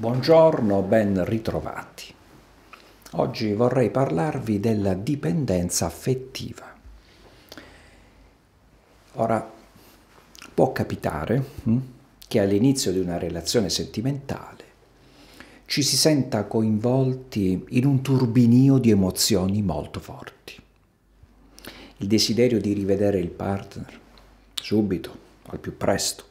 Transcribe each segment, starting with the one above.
Buongiorno, ben ritrovati. Oggi vorrei parlarvi della dipendenza affettiva. Ora, può capitare hm, che all'inizio di una relazione sentimentale ci si senta coinvolti in un turbinio di emozioni molto forti. Il desiderio di rivedere il partner subito, al più presto,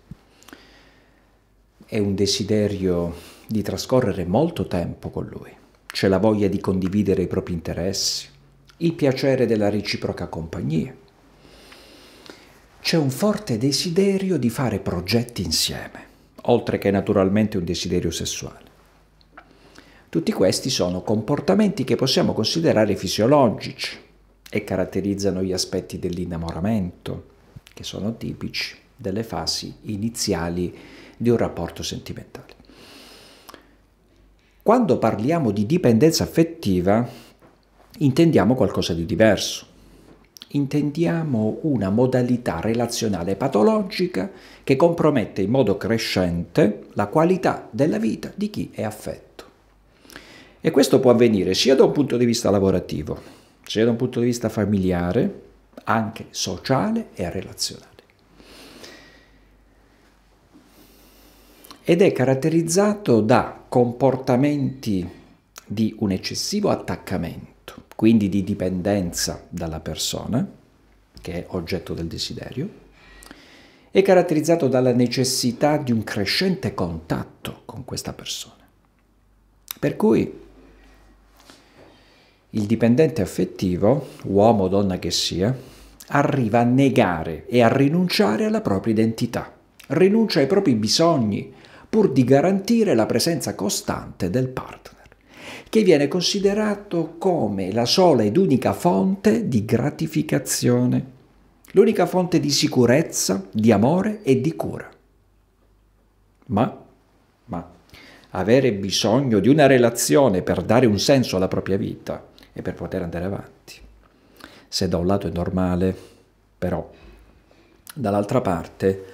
è un desiderio di trascorrere molto tempo con lui. C'è la voglia di condividere i propri interessi, il piacere della reciproca compagnia. C'è un forte desiderio di fare progetti insieme, oltre che naturalmente un desiderio sessuale. Tutti questi sono comportamenti che possiamo considerare fisiologici e caratterizzano gli aspetti dell'innamoramento, che sono tipici delle fasi iniziali di un rapporto sentimentale. Quando parliamo di dipendenza affettiva intendiamo qualcosa di diverso. Intendiamo una modalità relazionale patologica che compromette in modo crescente la qualità della vita di chi è affetto. E questo può avvenire sia da un punto di vista lavorativo, sia da un punto di vista familiare, anche sociale e relazionale. ed è caratterizzato da comportamenti di un eccessivo attaccamento, quindi di dipendenza dalla persona, che è oggetto del desiderio, è caratterizzato dalla necessità di un crescente contatto con questa persona. Per cui il dipendente affettivo, uomo o donna che sia, arriva a negare e a rinunciare alla propria identità, rinuncia ai propri bisogni, pur di garantire la presenza costante del partner, che viene considerato come la sola ed unica fonte di gratificazione, l'unica fonte di sicurezza, di amore e di cura. Ma, ma, avere bisogno di una relazione per dare un senso alla propria vita e per poter andare avanti. Se da un lato è normale, però dall'altra parte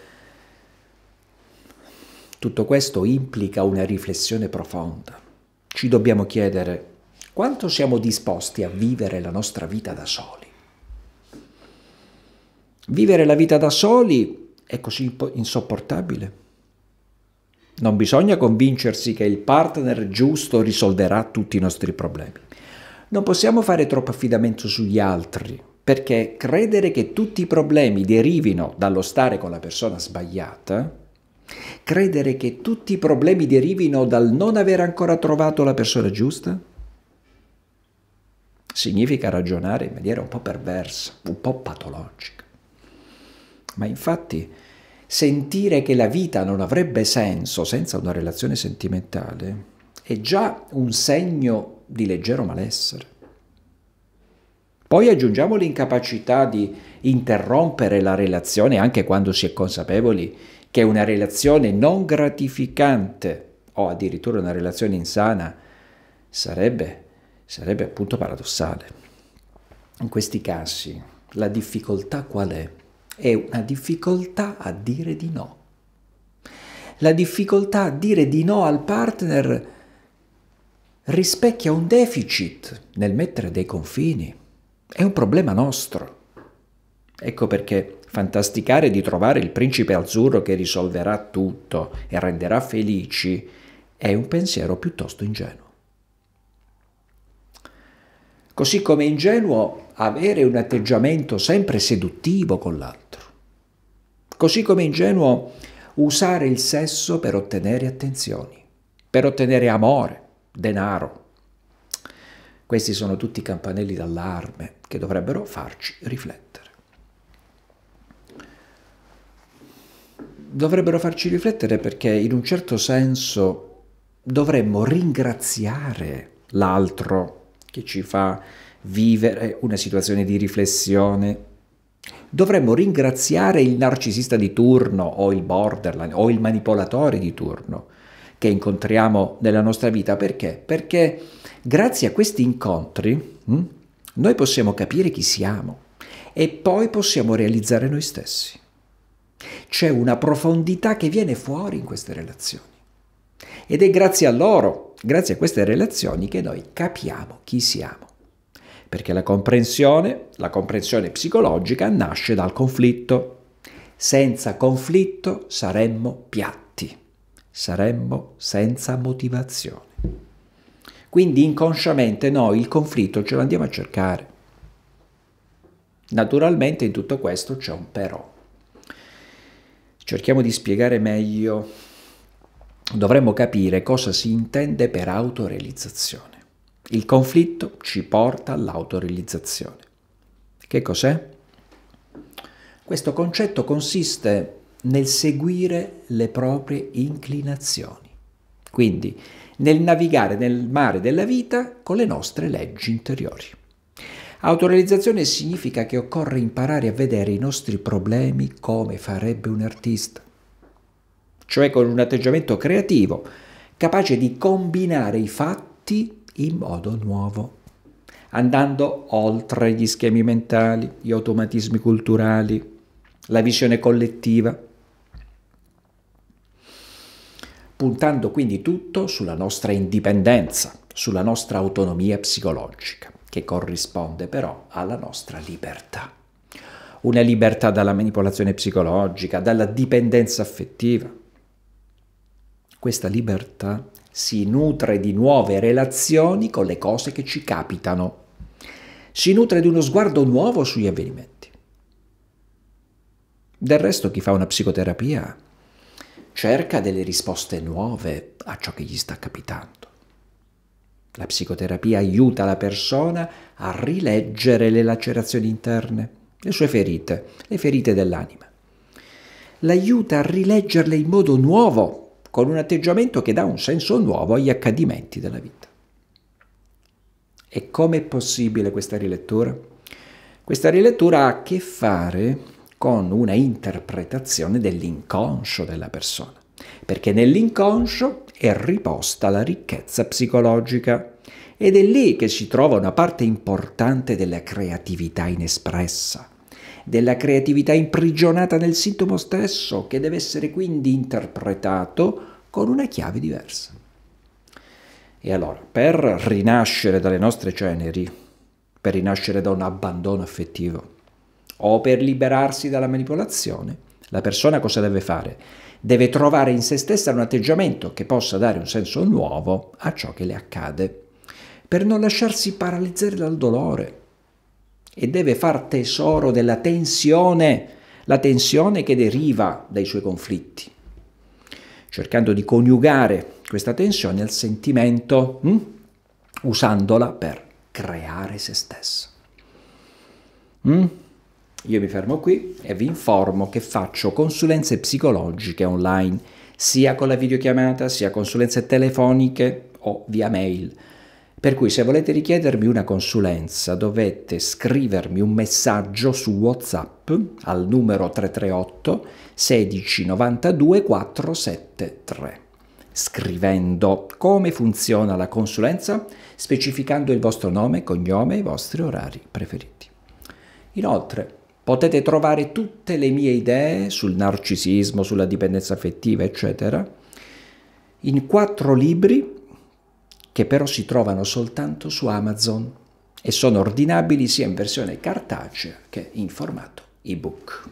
tutto questo implica una riflessione profonda. Ci dobbiamo chiedere quanto siamo disposti a vivere la nostra vita da soli. Vivere la vita da soli è così insopportabile. Non bisogna convincersi che il partner giusto risolverà tutti i nostri problemi. Non possiamo fare troppo affidamento sugli altri, perché credere che tutti i problemi derivino dallo stare con la persona sbagliata Credere che tutti i problemi derivino dal non aver ancora trovato la persona giusta? Significa ragionare in maniera un po' perversa, un po' patologica. Ma infatti sentire che la vita non avrebbe senso senza una relazione sentimentale è già un segno di leggero malessere. Poi aggiungiamo l'incapacità di interrompere la relazione anche quando si è consapevoli che una relazione non gratificante o addirittura una relazione insana sarebbe, sarebbe appunto paradossale. In questi casi la difficoltà qual è? È una difficoltà a dire di no. La difficoltà a dire di no al partner rispecchia un deficit nel mettere dei confini. È un problema nostro. Ecco perché fantasticare di trovare il principe azzurro che risolverà tutto e renderà felici è un pensiero piuttosto ingenuo. Così come è ingenuo avere un atteggiamento sempre seduttivo con l'altro. Così come è ingenuo usare il sesso per ottenere attenzioni, per ottenere amore, denaro. Questi sono tutti campanelli d'allarme che dovrebbero farci riflettere. dovrebbero farci riflettere perché in un certo senso dovremmo ringraziare l'altro che ci fa vivere una situazione di riflessione. Dovremmo ringraziare il narcisista di turno o il borderline o il manipolatore di turno che incontriamo nella nostra vita. Perché? Perché grazie a questi incontri hm, noi possiamo capire chi siamo e poi possiamo realizzare noi stessi c'è una profondità che viene fuori in queste relazioni. Ed è grazie a loro, grazie a queste relazioni, che noi capiamo chi siamo. Perché la comprensione, la comprensione psicologica, nasce dal conflitto. Senza conflitto saremmo piatti, saremmo senza motivazione. Quindi inconsciamente noi il conflitto ce lo andiamo a cercare. Naturalmente in tutto questo c'è un però cerchiamo di spiegare meglio, dovremmo capire cosa si intende per autorealizzazione. Il conflitto ci porta all'autorealizzazione. Che cos'è? Questo concetto consiste nel seguire le proprie inclinazioni, quindi nel navigare nel mare della vita con le nostre leggi interiori. Autorealizzazione significa che occorre imparare a vedere i nostri problemi come farebbe un artista, cioè con un atteggiamento creativo, capace di combinare i fatti in modo nuovo, andando oltre gli schemi mentali, gli automatismi culturali, la visione collettiva, puntando quindi tutto sulla nostra indipendenza, sulla nostra autonomia psicologica che corrisponde però alla nostra libertà. Una libertà dalla manipolazione psicologica, dalla dipendenza affettiva. Questa libertà si nutre di nuove relazioni con le cose che ci capitano. Si nutre di uno sguardo nuovo sugli avvenimenti. Del resto chi fa una psicoterapia cerca delle risposte nuove a ciò che gli sta capitando. La psicoterapia aiuta la persona a rileggere le lacerazioni interne, le sue ferite, le ferite dell'anima. L'aiuta a rileggerle in modo nuovo, con un atteggiamento che dà un senso nuovo agli accadimenti della vita. E come è possibile questa rilettura? Questa rilettura ha a che fare con una interpretazione dell'inconscio della persona, perché nell'inconscio è riposta la ricchezza psicologica. Ed è lì che si trova una parte importante della creatività inespressa, della creatività imprigionata nel sintomo stesso, che deve essere quindi interpretato con una chiave diversa. E allora, per rinascere dalle nostre ceneri, per rinascere da un abbandono affettivo, o per liberarsi dalla manipolazione, la persona cosa deve fare? Deve trovare in se stessa un atteggiamento che possa dare un senso nuovo a ciò che le accade, per non lasciarsi paralizzare dal dolore. E deve far tesoro della tensione, la tensione che deriva dai suoi conflitti, cercando di coniugare questa tensione al sentimento, hm? usandola per creare se stessa. Mm? Io mi fermo qui e vi informo che faccio consulenze psicologiche online, sia con la videochiamata, sia consulenze telefoniche o via mail. Per cui se volete richiedermi una consulenza dovete scrivermi un messaggio su WhatsApp al numero 338 16 92 473 scrivendo come funziona la consulenza specificando il vostro nome, cognome e i vostri orari preferiti. Inoltre, Potete trovare tutte le mie idee sul narcisismo, sulla dipendenza affettiva, eccetera, in quattro libri che però si trovano soltanto su Amazon e sono ordinabili sia in versione cartacea che in formato ebook.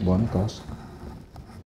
Buona cosa.